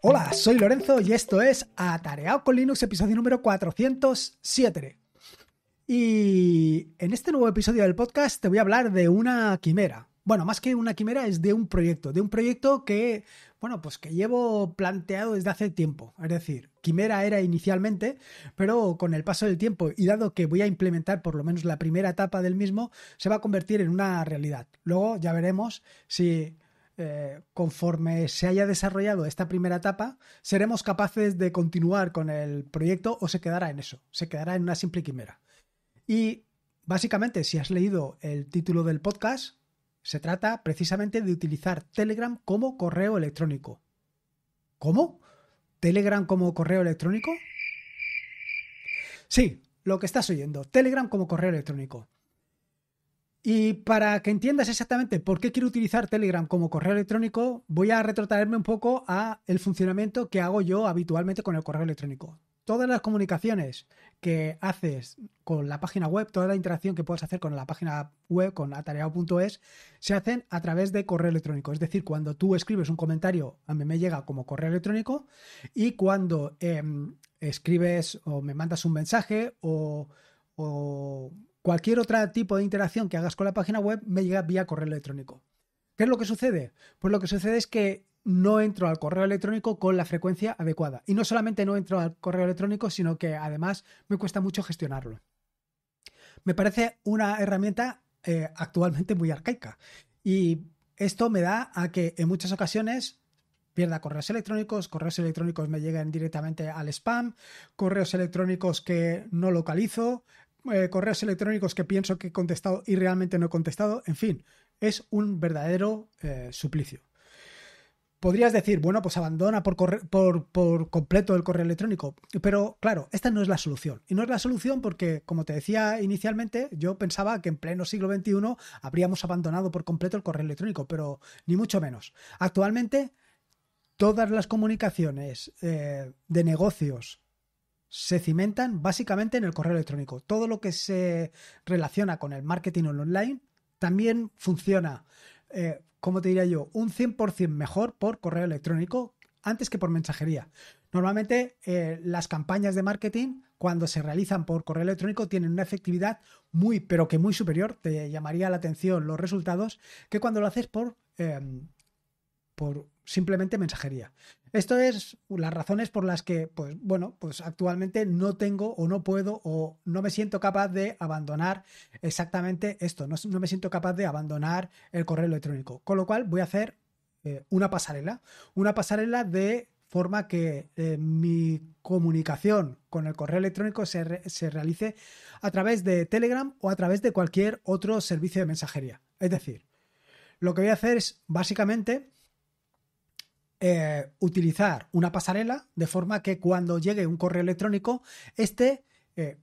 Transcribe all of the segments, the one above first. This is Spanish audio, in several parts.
Hola, soy Lorenzo y esto es Atareado con Linux, episodio número 407. Y en este nuevo episodio del podcast te voy a hablar de una quimera. Bueno, más que una quimera es de un proyecto, de un proyecto que, bueno, pues que llevo planteado desde hace tiempo. Es decir, quimera era inicialmente, pero con el paso del tiempo y dado que voy a implementar por lo menos la primera etapa del mismo, se va a convertir en una realidad. Luego ya veremos si eh, conforme se haya desarrollado esta primera etapa, seremos capaces de continuar con el proyecto o se quedará en eso, se quedará en una simple quimera. Y básicamente, si has leído el título del podcast, se trata precisamente de utilizar Telegram como correo electrónico. ¿Cómo? ¿Telegram como correo electrónico? Sí, lo que estás oyendo, Telegram como correo electrónico. Y para que entiendas exactamente por qué quiero utilizar Telegram como correo electrónico, voy a retrotraerme un poco a el funcionamiento que hago yo habitualmente con el correo electrónico. Todas las comunicaciones que haces con la página web, toda la interacción que puedes hacer con la página web, con atareado.es, se hacen a través de correo electrónico. Es decir, cuando tú escribes un comentario, a mí me llega como correo electrónico y cuando em, escribes o me mandas un mensaje o Cualquier otro tipo de interacción que hagas con la página web me llega vía correo electrónico. ¿Qué es lo que sucede? Pues lo que sucede es que no entro al correo electrónico con la frecuencia adecuada. Y no solamente no entro al correo electrónico, sino que además me cuesta mucho gestionarlo. Me parece una herramienta eh, actualmente muy arcaica. Y esto me da a que en muchas ocasiones pierda correos electrónicos, correos electrónicos me lleguen directamente al spam, correos electrónicos que no localizo, eh, correos electrónicos que pienso que he contestado y realmente no he contestado. En fin, es un verdadero eh, suplicio. Podrías decir, bueno, pues abandona por, completo el correo electrónico. Pero claro, esta no es la solución. Y no es la solución porque, como te decía inicialmente, yo pensaba que en pleno siglo XXI habríamos abandonado por completo el correo electrónico, pero ni mucho menos. Actualmente, todas las comunicaciones eh, de negocios se cimentan básicamente en el correo electrónico. Todo lo que se relaciona con el marketing online también funciona, eh, como te diría yo, un 100% mejor por correo electrónico antes que por mensajería. Normalmente eh, las campañas de marketing cuando se realizan por correo electrónico tienen una efectividad muy, pero que muy superior, te llamaría la atención los resultados, que cuando lo haces por, em, por simplemente mensajería. Esto es las razones por las que, pues bueno, pues actualmente no tengo o no puedo o no me siento capaz de abandonar exactamente esto, no, me siento capaz de abandonar el correo electrónico. Con lo cual voy a hacer eh, una pasarela, una pasarela de forma que eh, mi comunicación con el correo electrónico se, se, realice a través de Telegram o a través de cualquier otro servicio de mensajería. Es decir, lo que voy a hacer es básicamente eh, utilizar una pasarela de forma que cuando llegue un correo electrónico, este eh,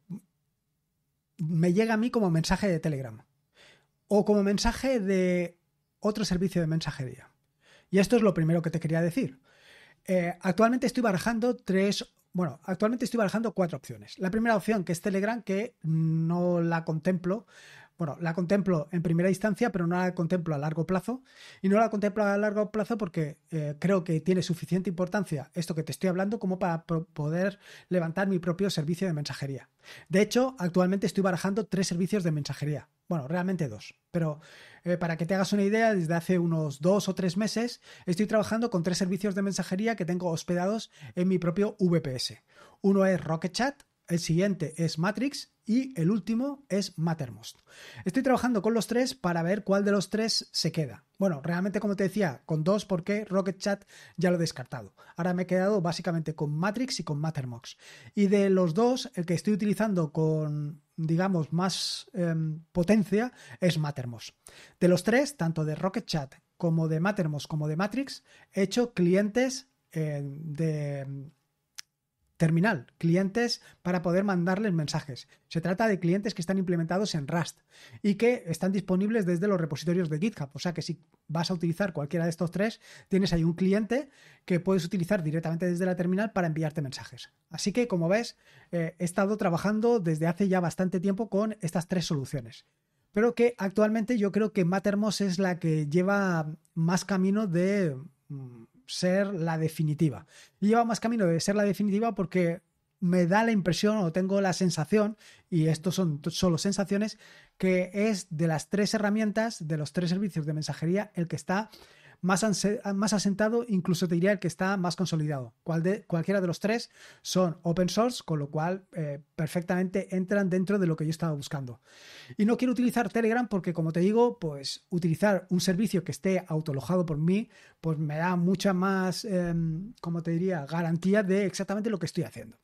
me llega a mí como mensaje de Telegram o como mensaje de otro servicio de mensajería. Y esto es lo primero que te quería decir. Eh, actualmente estoy barajando tres, bueno, actualmente estoy barajando cuatro opciones. La primera opción, que es Telegram, que no la contemplo bueno, la contemplo en primera instancia, pero no la contemplo a largo plazo. Y no la contemplo a largo plazo porque eh, creo que tiene suficiente importancia esto que te estoy hablando como para poder levantar mi propio servicio de mensajería. De hecho, actualmente estoy barajando tres servicios de mensajería. Bueno, realmente dos. Pero eh, para que te hagas una idea, desde hace unos dos o tres meses estoy trabajando con tres servicios de mensajería que tengo hospedados en mi propio VPS. Uno es Rocket Chat el siguiente es Matrix y el último es Mattermost. Estoy trabajando con los tres para ver cuál de los tres se queda. Bueno, realmente como te decía, con dos porque Rocket Chat ya lo he descartado. Ahora me he quedado básicamente con Matrix y con Mattermost. Y de los dos, el que estoy utilizando con, digamos, más em, potencia es Mattermost. De los tres, tanto de Rocket Chat como de Mattermost como de Matrix, he hecho clientes eh, de terminal, clientes para poder mandarles mensajes. Se trata de clientes que están implementados en Rust y que están disponibles desde los repositorios de GitHub. O sea que si vas a utilizar cualquiera de estos tres, tienes ahí un cliente que puedes utilizar directamente desde la terminal para enviarte mensajes. Así que, como ves, eh, he estado trabajando desde hace ya bastante tiempo con estas tres soluciones. Pero que actualmente yo creo que Mattermost es la que lleva más camino de mm, ser la definitiva. lleva más camino de ser la definitiva porque me da la impresión o tengo la sensación, y esto son solo sensaciones, que es de las tres herramientas, de los tres servicios de mensajería, el que está Ah, más, asentado, incluso te diría el que está más consolidado. Cual de, cualquiera de los tres son open source, con lo cual eh, perfectamente entran dentro de lo que yo estaba buscando. Y no quiero utilizar Telegram porque, como te digo, pues utilizar un servicio que esté autolojado por mí, pues me da mucha más, em, como te diría, garantía de exactamente lo que estoy haciendo.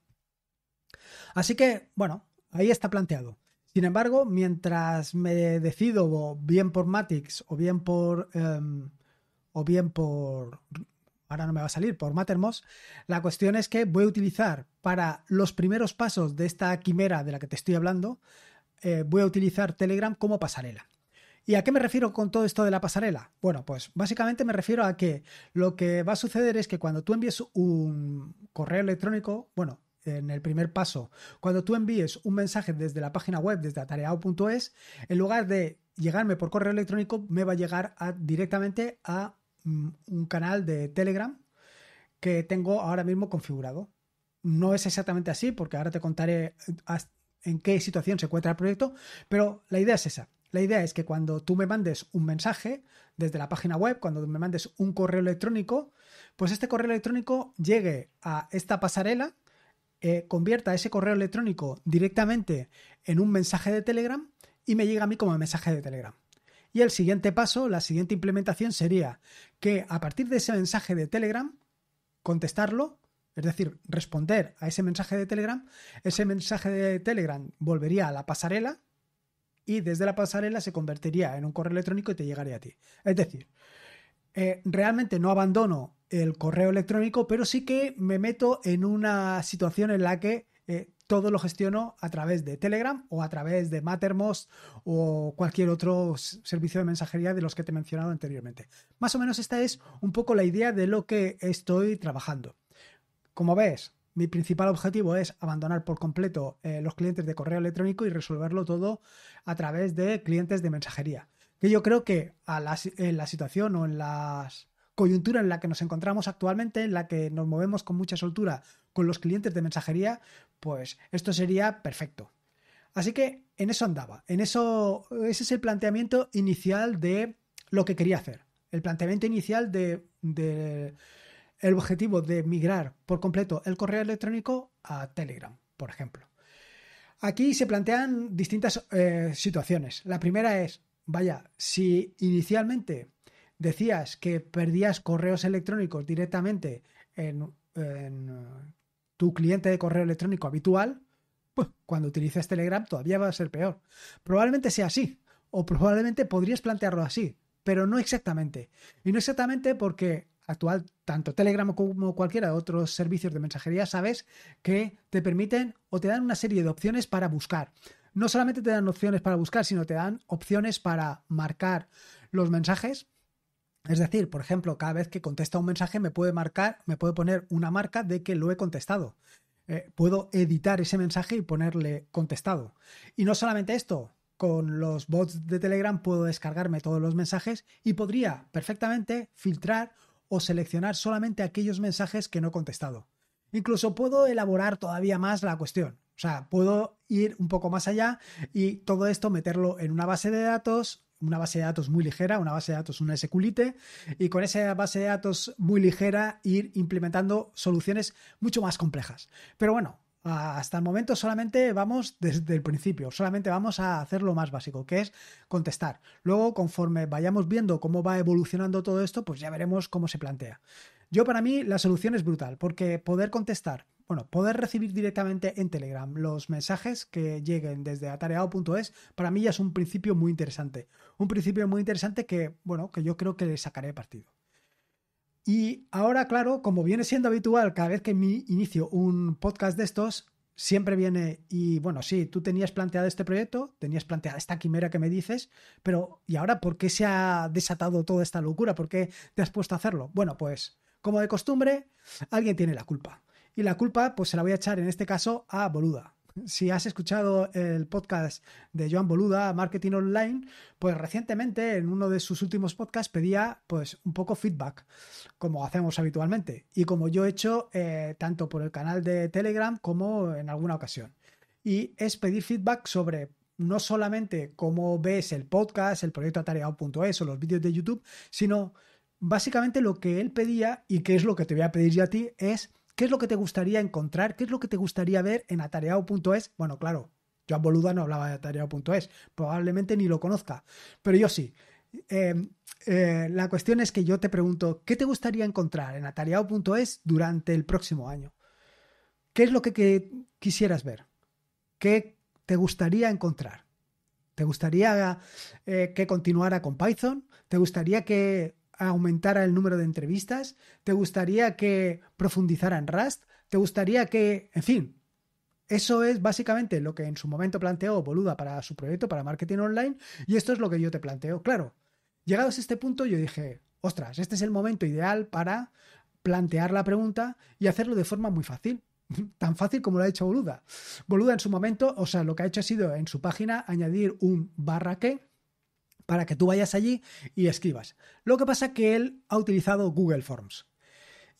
Así que, bueno, ahí está planteado. Sin embargo, mientras me decido bien por Matrix o bien por, em, o bien por, ahora no me va a salir, por Mattermost, la cuestión es que voy a utilizar para los primeros pasos de esta quimera de la que te estoy hablando, eh, voy a utilizar Telegram como pasarela. ¿Y a qué me refiero con todo esto de la pasarela? Bueno, pues básicamente me refiero a que lo que va a suceder es que cuando tú envíes un correo electrónico, bueno, en el primer paso, cuando tú envíes un mensaje desde la página web, desde atareado.es, en lugar de llegarme por correo electrónico, me va a llegar directamente a Mm, un canal de Telegram que tengo ahora mismo configurado. No es exactamente así, porque ahora te contaré eh, en qué situación se encuentra el proyecto, pero la idea es esa. La idea es que cuando tú me mandes un mensaje desde la página web, cuando me mandes un correo electrónico, pues este correo electrónico llegue a esta pasarela, eh, convierta ese correo electrónico directamente en un mensaje de Telegram y me llega a mí como mensaje de Telegram. Y el siguiente paso, la siguiente implementación sería que a partir de ese mensaje de Telegram, contestarlo, es decir, responder a ese mensaje de Telegram, ese mensaje de Telegram volvería a la pasarela y desde la pasarela se convertiría en un correo electrónico y te llegaría a ti. Es decir, eh, realmente no abandono el correo electrónico, pero sí que me meto en una situación en la que eh, todo lo gestiono a través de Telegram o a través de Mattermost o cualquier otro servicio de mensajería de los que te he mencionado anteriormente. Más o menos esta es un poco la idea de lo que estoy trabajando. Como ves, mi principal objetivo es abandonar por completo eh, los clientes de correo electrónico y resolverlo todo a través de clientes de mensajería. Que yo creo que en la situación o en las coyuntura en la que nos encontramos actualmente, en la que nos movemos con mucha soltura con los clientes de mensajería, pues esto sería perfecto. Así que en eso andaba, en eso ese es el planteamiento inicial de lo que quería hacer. El planteamiento inicial de, el objetivo de migrar por completo el correo electrónico a Telegram, por ejemplo. Aquí se plantean distintas eh, situaciones. La primera es, vaya, si inicialmente decías que perdías correos electrónicos directamente en, eh, tu cliente de correo electrónico habitual, pues cuando utilices Telegram todavía va a ser peor. Probablemente sea así, o probablemente podrías plantearlo así, pero no exactamente. Y no exactamente porque actual, tanto Telegram como cualquiera de otros servicios de mensajería, sabes que te permiten o te dan una serie de opciones para buscar. No solamente te dan opciones para buscar, sino te dan opciones para marcar los mensajes, es decir, por ejemplo, cada vez que contesta un mensaje me puede marcar, me puede poner una marca de que lo he contestado. Eh, puedo editar ese mensaje y ponerle contestado. Y no solamente esto, con los bots de Telegram puedo descargarme todos los mensajes y podría perfectamente filtrar o seleccionar solamente aquellos mensajes que no he contestado. Incluso puedo elaborar todavía más la cuestión. O sea, puedo ir un poco más allá y todo esto meterlo en una base de datos, una base de datos muy ligera, una base de datos, una SQLite, y con esa base de datos muy ligera ir implementando soluciones mucho más complejas. Pero bueno, hasta el momento solamente vamos desde el principio, solamente vamos a hacer lo más básico, que es contestar. Luego, conforme vayamos viendo cómo va evolucionando todo esto, pues ya veremos cómo se plantea. Yo para mí la solución es brutal, porque poder contestar bueno, poder recibir directamente en Telegram los mensajes que lleguen desde atareado.es para mí ya es un principio muy interesante. Un principio muy interesante que, bueno, que yo creo que le sacaré partido. Y ahora, claro, como viene siendo habitual cada vez que inicio un podcast de estos, siempre viene y bueno, sí, tú tenías planteado este proyecto, tenías planteada esta quimera que me dices, pero ¿y ahora por qué se ha desatado toda esta locura? ¿Por qué te has puesto a hacerlo? Bueno, pues como de costumbre, alguien tiene la culpa y la culpa pues se la voy a echar en este caso a Boluda. Si has escuchado el podcast de Joan Boluda, Marketing Online, pues recientemente en uno de sus últimos podcasts pedía pues un poco feedback, como hacemos habitualmente y como yo he hecho eh, tanto por el canal de Telegram como en alguna ocasión. Y es pedir feedback sobre no solamente cómo ves el podcast, el proyecto atareado.es o los vídeos de YouTube, sino básicamente lo que él pedía y que es lo que te voy a pedir yo a ti es ¿Qué es lo que te gustaría encontrar? ¿Qué es lo que te gustaría ver en atareado.es? Bueno, claro, Joan Boluda no hablaba de atareado.es, probablemente ni lo conozca, pero yo sí. Em, eh, la cuestión es que yo te pregunto, ¿qué te gustaría encontrar en atareado.es durante el próximo año? ¿Qué es lo que, quisieras ver? ¿Qué te gustaría encontrar? ¿Te gustaría eh, que continuara con Python? ¿Te gustaría que aumentara el número de entrevistas? ¿Te gustaría que profundizara en Rust? ¿Te gustaría que, en fin, eso es básicamente lo que en su momento planteó Boluda para su proyecto, para marketing online, y esto es lo que yo te planteo. Claro, llegados a este punto yo dije, ostras, este es el momento ideal para plantear la pregunta y hacerlo de forma muy fácil. Tan fácil como lo ha hecho Boluda. Boluda en su momento, o sea, lo que ha hecho ha sido en su página añadir un barra que para que tú vayas allí y escribas. Lo que pasa es que él ha utilizado Google Forms.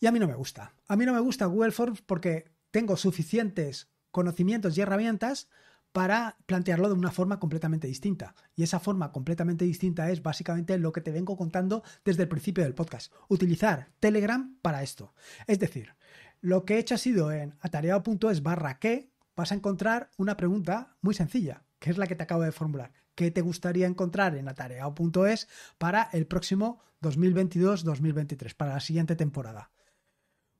Y a mí no me gusta. A mí no me gusta Google Forms porque tengo suficientes conocimientos y herramientas para plantearlo de una forma completamente distinta. Y esa forma completamente distinta es básicamente lo que te vengo contando desde el principio del podcast. Utilizar Telegram para esto. Es decir, lo que he hecho ha sido en atareado.es barra que vas a encontrar una pregunta muy sencilla, que es la que te acabo de formular que te gustaría encontrar en atareao.es para el próximo 2022-2023, para la siguiente temporada.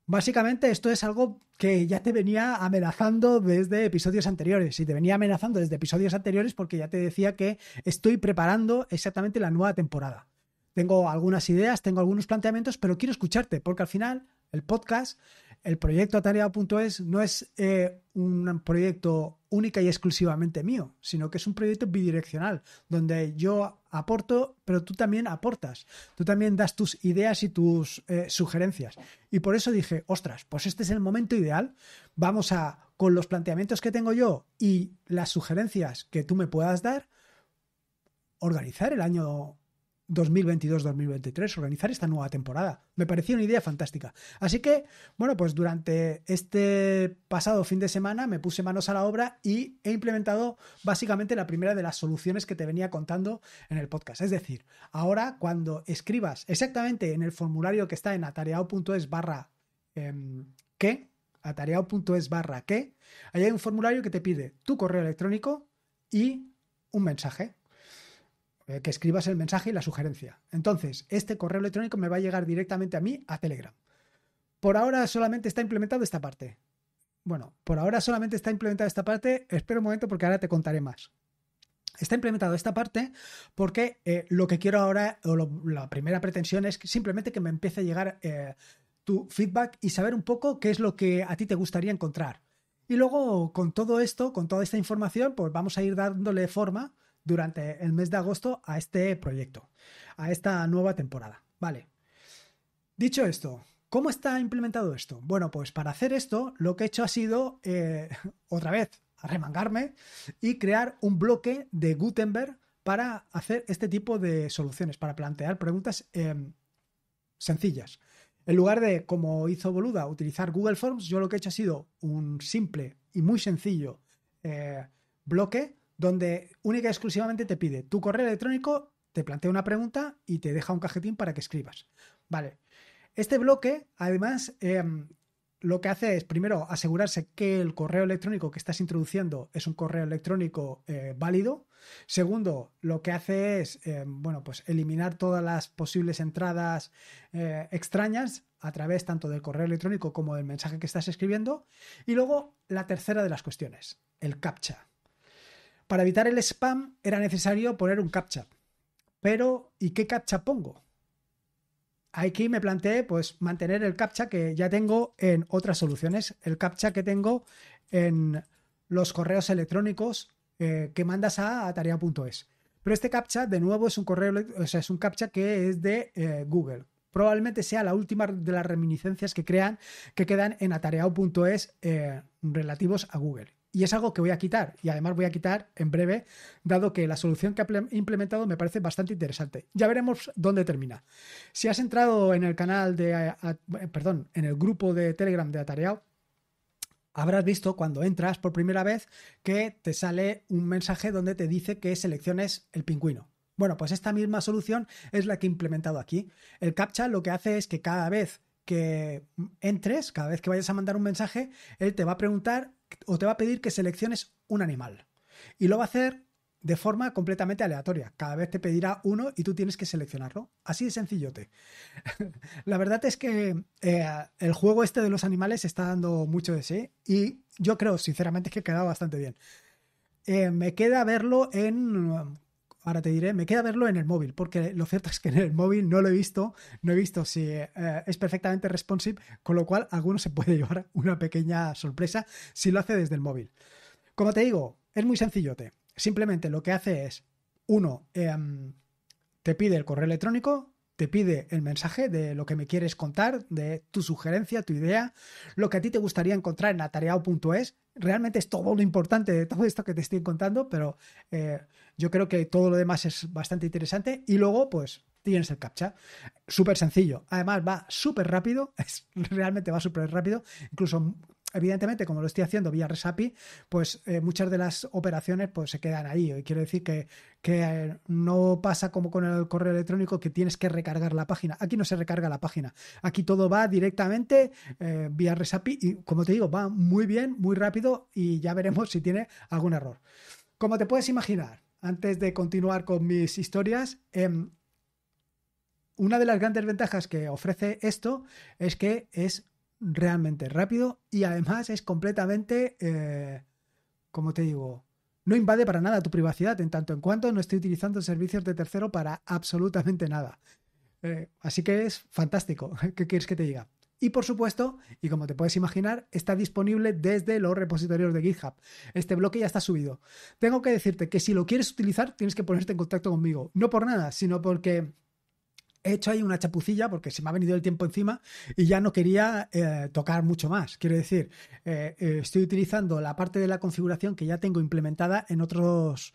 Básicamente esto es algo que ya te venía amenazando desde episodios anteriores y te venía amenazando desde episodios anteriores porque ya te decía que estoy preparando exactamente la nueva temporada. Tengo algunas ideas, tengo algunos planteamientos, pero quiero escucharte porque al final el podcast el proyecto atareado.es no es eh, un proyecto única y exclusivamente mío, sino que es un proyecto bidireccional, donde yo aporto, pero tú también aportas, tú también das tus ideas y tus eh, sugerencias. Y por eso dije, ostras, pues este es el momento ideal, vamos a, con los planteamientos que tengo yo y las sugerencias que tú me puedas dar, organizar el año 2022-2023, organizar esta nueva temporada. Me parecía una idea fantástica. Así que, bueno, pues durante este pasado fin de semana me puse manos a la obra y he implementado básicamente la primera de las soluciones que te venía contando en el podcast. Es decir, ahora cuando escribas exactamente en el formulario que está en atareado.es barra em, que, atareado.es barra que, ahí hay un formulario que te pide tu correo electrónico y un mensaje eh, que escribas el mensaje y la sugerencia. Entonces, este correo electrónico me va a llegar directamente a mí a Telegram. Por ahora solamente está implementado esta parte. Bueno, por ahora solamente está implementada esta parte. Espera un momento porque ahora te contaré más. Está implementado esta parte porque eh, lo que quiero ahora, o la primera pretensión es simplemente que me empiece a llegar eh, tu feedback y saber un poco qué es lo que a ti te gustaría encontrar. Y luego, con todo esto, con toda esta información, pues vamos a ir dándole forma durante el mes de agosto a este proyecto, a esta nueva temporada. Vale. Dicho esto, ¿cómo está implementado esto? Bueno, pues para hacer esto, lo que he hecho ha sido, eh, otra vez, arremangarme y crear un bloque de Gutenberg para hacer este tipo de soluciones, para plantear preguntas em, sencillas. En lugar de, como hizo Boluda, utilizar Google Forms, yo lo que he hecho ha sido un simple y muy sencillo eh, bloque donde única y exclusivamente te pide tu correo electrónico, te plantea una pregunta y te deja un cajetín para que escribas. Vale. Este bloque, además, em, lo que hace es, primero, asegurarse que el correo electrónico que estás introduciendo es un correo electrónico eh, válido. Segundo, lo que hace es, em, bueno, pues eliminar todas las posibles entradas eh, extrañas a través tanto del correo electrónico como del mensaje que estás escribiendo. Y luego, la tercera de las cuestiones, el captcha. Para evitar el spam era necesario poner un captcha. Pero, ¿y qué captcha pongo? Aquí me planteé pues mantener el captcha que ya tengo en otras soluciones, el captcha que tengo en los correos electrónicos eh, que mandas a, atareado.es. Pero este captcha, de nuevo, es un correo, o sea, es un captcha que es de eh, Google. Probablemente sea la última de las reminiscencias que crean que quedan en atareao.es eh, relativos a Google. Y es algo que voy a quitar. Y además voy a quitar en breve, dado que la solución que ha implementado me parece bastante interesante. Ya veremos dónde termina. Si has entrado en el canal de, eh, eh, perdón, en el grupo de Telegram de Atareao, habrás visto cuando entras por primera vez que te sale un mensaje donde te dice que selecciones el pingüino. Bueno, pues esta misma solución es la que he implementado aquí. El CAPTCHA lo que hace es que cada vez que entres, cada vez que vayas a mandar un mensaje, él te va a preguntar o te va a pedir que selecciones un animal. Y lo va a hacer de forma completamente aleatoria. Cada vez te pedirá uno y tú tienes que seleccionarlo. Así de sencillote. la verdad es que eh, el juego este de los animales está dando mucho de sí y yo creo sinceramente que ha quedado bastante bien. Eh, me queda verlo en ahora te diré, me queda verlo en el móvil, porque lo cierto es que en el móvil no lo he visto, no he visto si eh, es perfectamente responsive, con lo cual alguno se puede llevar una pequeña sorpresa si lo hace desde el móvil. Como te digo, es muy sencillote. Simplemente lo que hace es, uno, em, te pide el correo electrónico, te pide el mensaje de lo que me quieres contar, de tu sugerencia, tu idea, lo que a ti te gustaría encontrar en atareado.es. Realmente es todo lo importante de todo esto que te estoy contando, pero eh, yo creo que todo lo demás es bastante interesante. Y luego, pues tienes el captcha. Súper sencillo. Además, va súper rápido. Es, realmente va súper rápido. Incluso evidentemente, como lo estoy haciendo vía RESAPI, pues eh, muchas de las operaciones pues, se quedan ahí. Y quiero decir que, eh, no pasa como con el correo electrónico que tienes que recargar la página. Aquí no se recarga la página. Aquí todo va directamente eh, vía RESAPI y, como te digo, va muy bien, muy rápido y ya veremos si tiene algún error. Como te puedes imaginar, antes de continuar con mis historias, em, una de las grandes ventajas que ofrece esto es que es realmente rápido y además es completamente, eh, como te digo, no invade para nada tu privacidad en tanto en cuanto no estoy utilizando servicios de tercero para absolutamente nada. Eh, así que es fantástico. ¿Qué quieres que te diga? Y por supuesto, y como te puedes imaginar, está disponible desde los repositorios de GitHub. Este bloque ya está subido. Tengo que decirte que si lo quieres utilizar, tienes que ponerte en contacto conmigo. No por nada, sino porque he hecho ahí una chapucilla porque se me ha venido el tiempo encima y ya no quería eh, tocar mucho más. Quiero decir, eh, eh, estoy utilizando la parte de la configuración que ya tengo implementada en otros,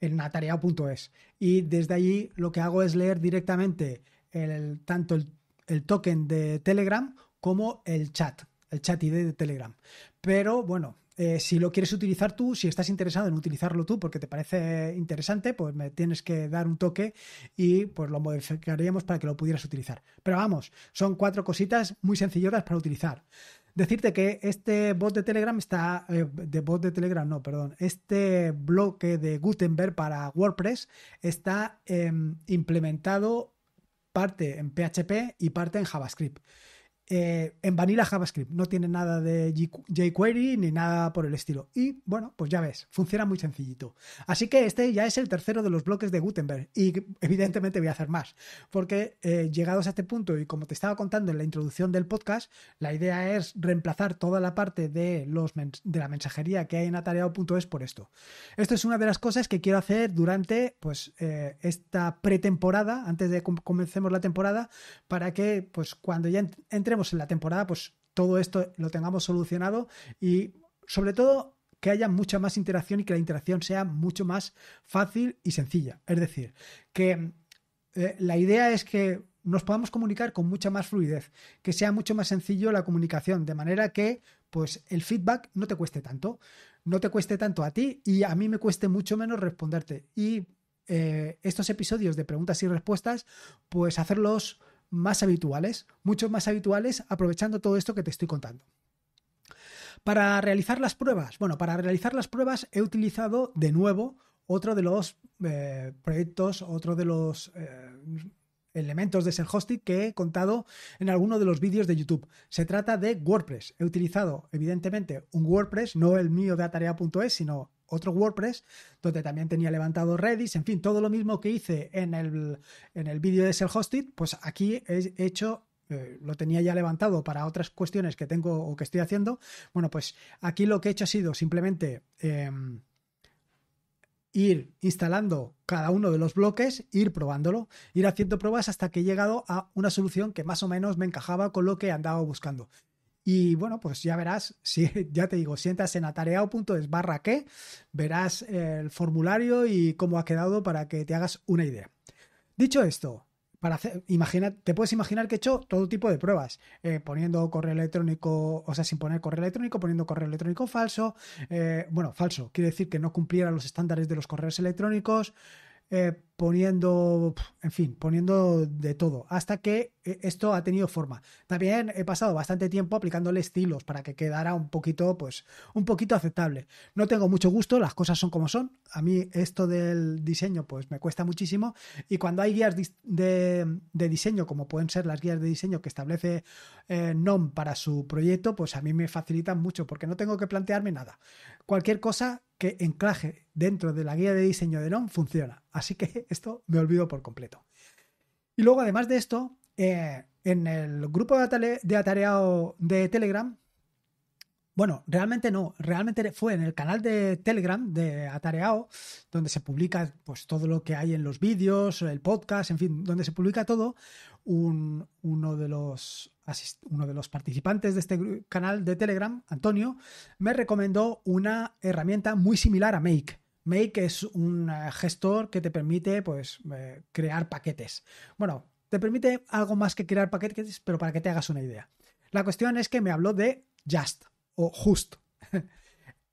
en atareado.es. Y desde allí lo que hago es leer directamente tanto el, el token de Telegram como el chat, el chat ID de Telegram. Pero bueno, eh, si lo quieres utilizar tú, si estás interesado en utilizarlo tú porque te parece interesante, pues me tienes que dar un toque y pues lo modificaríamos para que lo pudieras utilizar. Pero vamos, son cuatro cositas muy sencillotas para utilizar. Decirte que este bot de Telegram está, eh, de bot de Telegram, no, perdón, este bloque de Gutenberg para WordPress está em, implementado parte en PHP y parte en JavaScript. Eh, en vanilla JavaScript. No tiene nada de jQuery ni nada por el estilo. Y bueno, pues ya ves, funciona muy sencillito. Así que este ya es el tercero de los bloques de Gutenberg. Y evidentemente voy a hacer más. Porque eh, llegados a este punto, y como te estaba contando en la introducción del podcast, la idea es reemplazar toda la parte de, los de la mensajería que hay en atareado.es por esto. Esto es una de las cosas que quiero hacer durante pues, eh, esta pretemporada, antes de que comencemos la temporada, para que pues, cuando ya entremos pues, en la temporada, pues todo esto lo tengamos solucionado y sobre todo que haya mucha más interacción y que la interacción sea mucho más fácil y sencilla. Es decir, que eh, la idea es que nos podamos comunicar con mucha más fluidez, que sea mucho más sencillo la comunicación, de manera que pues el feedback no te cueste tanto, no te cueste tanto a ti y a mí me cueste mucho menos responderte. Y eh, estos episodios de preguntas y respuestas, pues hacerlos más habituales, mucho más habituales aprovechando todo esto que te estoy contando. Para realizar las pruebas, bueno, para realizar las pruebas he utilizado de nuevo otro de los eh, proyectos, otro de los eh, elementos de ser hosting que he contado en alguno de los vídeos de YouTube. Se trata de WordPress. He utilizado, evidentemente, un WordPress, no el mío de Atarea.es, sino otro WordPress donde también tenía levantado Redis, en fin, todo lo mismo que hice en el, vídeo de Self Hosted, pues aquí he hecho eh, lo tenía ya levantado para otras cuestiones que tengo o que estoy haciendo. Bueno, pues aquí lo que he hecho ha sido simplemente em, ir instalando cada uno de los bloques, ir probándolo, ir haciendo pruebas hasta que he llegado a una solución que más o menos me encajaba con lo que andaba buscando. Y bueno, pues ya verás, si, ya te digo, sientas en atareado.es barra que, verás el formulario y cómo ha quedado para que te hagas una idea. Dicho esto, para hacer, te puedes imaginar que he hecho todo tipo de pruebas, eh, poniendo correo electrónico, o sea, sin poner correo electrónico, poniendo correo electrónico falso, eh, bueno, falso, quiere decir que no cumpliera los estándares de los correos electrónicos, eh, poniendo, en fin, poniendo de todo, hasta que eh, esto ha tenido forma. También he pasado bastante tiempo aplicándole estilos para que quedara un poquito, pues, un poquito aceptable. No tengo mucho gusto, las cosas son como son. A mí esto del diseño, pues, me cuesta muchísimo. Y cuando hay guías de, diseño, como pueden ser las guías de diseño que establece eh, NOM para su proyecto, pues a mí me facilitan mucho porque no tengo que plantearme nada. Cualquier cosa que enclaje dentro de la guía de diseño de NOM funciona. Así que esto me olvido por completo. Y luego, además de esto, eh, en el grupo de atareado de Telegram, bueno, realmente no, realmente fue en el canal de Telegram de atareado donde se publica pues todo lo que hay en los vídeos, el podcast, en fin, donde se publica todo, uno de los uno de los participantes de este canal de Telegram, Antonio, me recomendó una herramienta muy similar a Make. Make es un eh, gestor que te permite pues, eh, crear paquetes. Bueno, te permite algo más que crear paquetes, pero para que te hagas una idea. La cuestión es que me habló de Just o Just.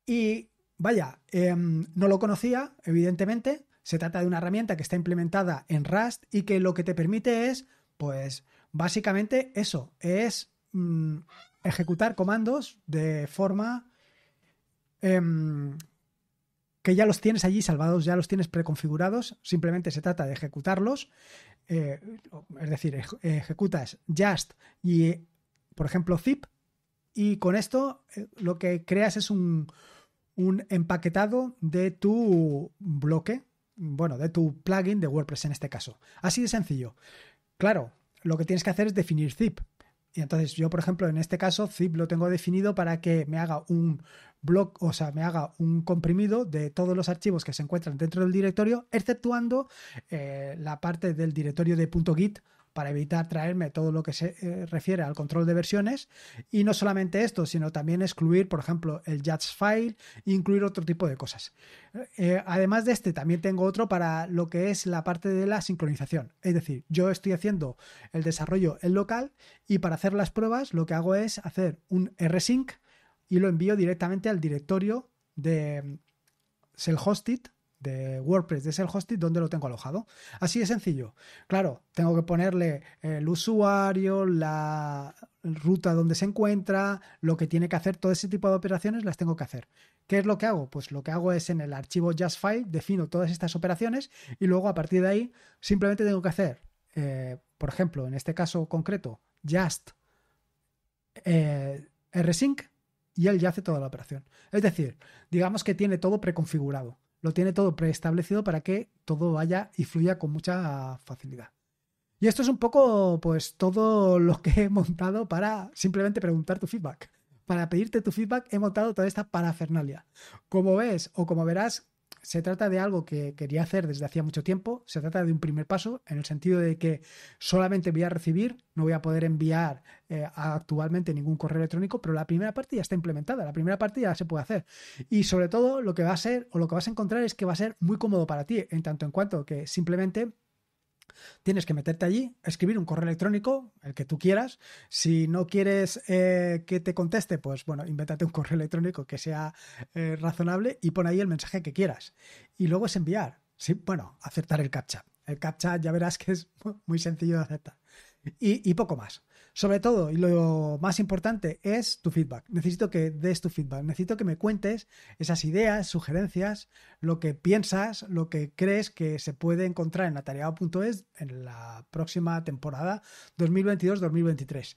y vaya, em, no lo conocía, evidentemente. Se trata de una herramienta que está implementada en Rust y que lo que te permite es, pues, básicamente eso, es mm, ejecutar comandos de forma em, que ya los tienes allí salvados, ya los tienes preconfigurados, simplemente se trata de ejecutarlos. Eh, es decir, ejecutas just y, por ejemplo, zip, y con esto eh, lo que creas es un, un empaquetado de tu bloque, bueno, de tu plugin de WordPress en este caso. Así de sencillo. Claro, lo que tienes que hacer es definir zip. Y entonces yo, por ejemplo, en este caso, zip lo tengo definido para que me haga un blog o sea, me haga un comprimido de todos los archivos que se encuentran dentro del directorio, exceptuando eh, la parte del directorio de .git para evitar traerme todo lo que se eh, refiere al control de versiones. Y no solamente esto, sino también excluir, por ejemplo, el JATS file, incluir otro tipo de cosas. Eh, eh, además de este, también tengo otro para lo que es la parte de la sincronización. Es decir, yo estoy haciendo el desarrollo en local y para hacer las pruebas lo que hago es hacer un rsync y lo envío directamente al directorio de selhostit mm, de WordPress, de el hosting, donde lo tengo alojado. Así de sencillo. Claro, tengo que ponerle el usuario, la ruta donde se encuentra, lo que tiene que hacer, todo ese tipo de operaciones las tengo que hacer. ¿Qué es lo que hago? Pues lo que hago es en el archivo just file defino todas estas operaciones y luego a partir de ahí simplemente tengo que hacer, eh, por ejemplo, en este caso concreto, just eh, rsync y él ya hace toda la operación. Es decir, digamos que tiene todo preconfigurado lo tiene todo preestablecido para que todo vaya y fluya con mucha facilidad. Y esto es un poco, pues, todo lo que he montado para simplemente preguntar tu feedback. Para pedirte tu feedback he montado toda esta parafernalia. Como ves o como verás, se trata de algo que quería hacer desde hacía mucho tiempo, se trata de un primer paso en el sentido de que solamente voy a recibir, no voy a poder enviar eh, actualmente ningún correo electrónico, pero la primera parte ya está implementada, la primera parte ya se puede hacer. Y sobre todo lo que va a ser o lo que vas a encontrar es que va a ser muy cómodo para ti, en tanto en cuanto que simplemente Tienes que meterte allí, escribir un correo electrónico, el que tú quieras. Si no quieres eh, que te conteste, pues bueno, invéntate un correo electrónico que sea eh, razonable y pon ahí el mensaje que quieras. Y luego es enviar. Sí, bueno, aceptar el captcha. El captcha ya verás que es muy sencillo de aceptar. y poco más. Sobre todo, y lo más importante, es tu feedback. Necesito que des tu feedback. Necesito que me cuentes esas ideas, sugerencias, lo que piensas, lo que crees que se puede encontrar en atareado.es en la próxima temporada 2022-2023.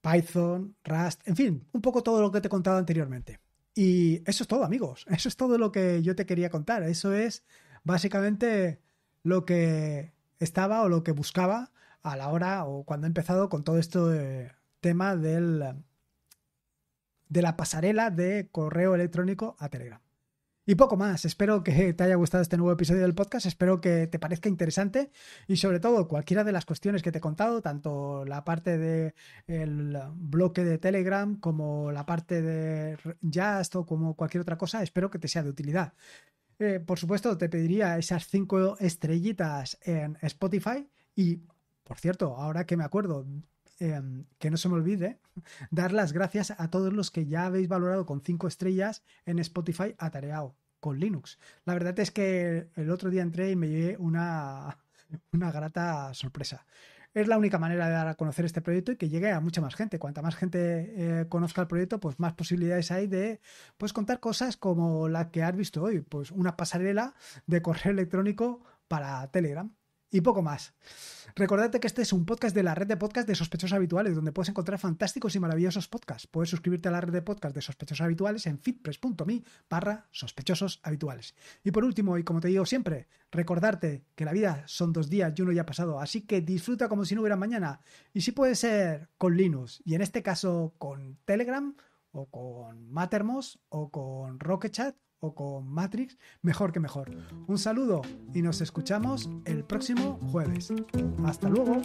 Python, Rust, en fin, un poco todo lo que te he contado anteriormente. Y eso es todo, amigos. Eso es todo lo que yo te quería contar. Eso es básicamente lo que estaba o lo que buscaba a la hora o cuando he empezado con todo este eh, tema del, de la pasarela de correo electrónico a Telegram. Y poco más, espero que te haya gustado este nuevo episodio del podcast, espero que te parezca interesante y sobre todo cualquiera de las cuestiones que te he contado, tanto la parte del el bloque de Telegram como la parte de Just o como cualquier otra cosa, espero que te sea de utilidad. Eh, por supuesto, te pediría esas cinco estrellitas en Spotify y por cierto, ahora que me acuerdo, em, que no se me olvide, dar las gracias a todos los que ya habéis valorado con cinco estrellas en Spotify Atareado con Linux. La verdad es que el otro día entré y me llevé una, una grata sorpresa. Es la única manera de dar a conocer este proyecto y que llegue a mucha más gente. Cuanta más gente eh, conozca el proyecto, pues más posibilidades hay de pues, contar cosas como la que has visto hoy, pues una pasarela de correo electrónico para Telegram y poco más. Recordarte que este es un podcast de la red de podcast de sospechosos habituales, donde puedes encontrar fantásticos y maravillosos podcasts. Puedes suscribirte a la red de podcast de sospechosos habituales en fitpress.me barra sospechosos habituales. Y por último, y como te digo siempre, recordarte que la vida son dos días y uno ya ha pasado, así que disfruta como si no hubiera mañana. Y si puede ser con Linux, y en este caso con Telegram, o con Mattermost, o con RocketChat, o con Matrix, mejor que mejor. Un saludo y nos escuchamos el próximo jueves. Hasta luego.